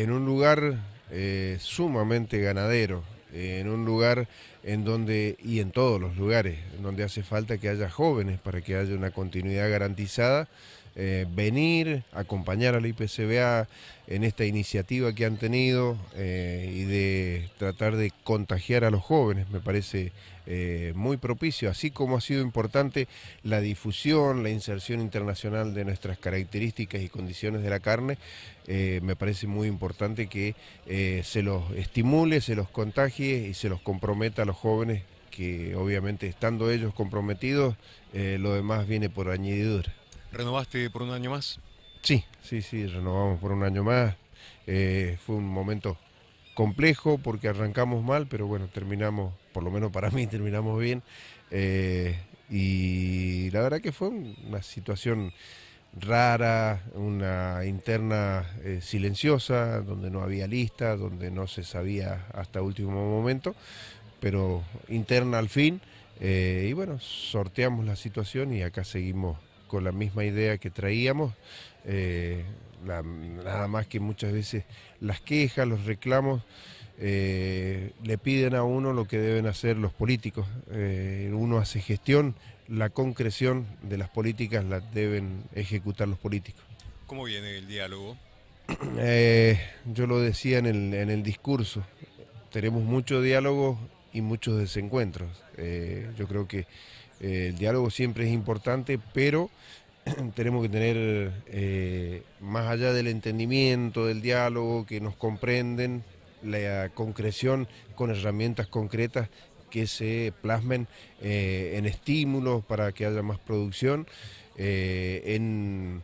en un lugar eh, sumamente ganadero, en un lugar en donde, y en todos los lugares, donde hace falta que haya jóvenes para que haya una continuidad garantizada eh, venir, acompañar a la IPCBA en esta iniciativa que han tenido eh, y de tratar de contagiar a los jóvenes, me parece eh, muy propicio, así como ha sido importante la difusión, la inserción internacional de nuestras características y condiciones de la carne, me parece muy importante que se los estimule, se los contagie y se los comprometa a los jóvenes que obviamente estando ellos comprometidos, lo demás viene por añadidura. ¿Renovaste por un año más? Sí, sí, sí, renovamos por un año más. Eh, fue un momento complejo porque arrancamos mal, pero bueno, terminamos, por lo menos para mí, terminamos bien. Eh, y la verdad que fue una situación rara, una interna eh, silenciosa, donde no había lista, donde no se sabía hasta último momento, pero interna al fin. y bueno, sorteamos la situación y acá seguimos con la misma idea que traíamos, eh, nada más que muchas veces las quejas, los reclamos. Eh, le piden a uno lo que deben hacer los políticos. Eh, uno hace gestión, la concreción de las políticas la deben ejecutar los políticos. ¿Cómo viene el diálogo? yo lo decía en el, en el, discurso, tenemos mucho diálogo y muchos desencuentros. yo creo que eh, el diálogo siempre es importante, pero tenemos que tener, eh, más allá del entendimiento, del diálogo, que nos comprenden, la concreción con herramientas concretas que se plasmen eh, en estímulos para que haya más producción, en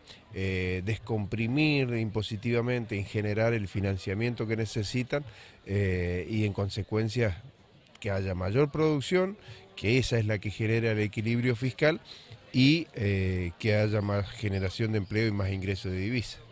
descomprimir impositivamente, en generar el financiamiento que necesitan y en consecuencia que haya mayor producción que esa es la que genera el equilibrio fiscal y eh, que haya más generación de empleo y más ingresos de divisas.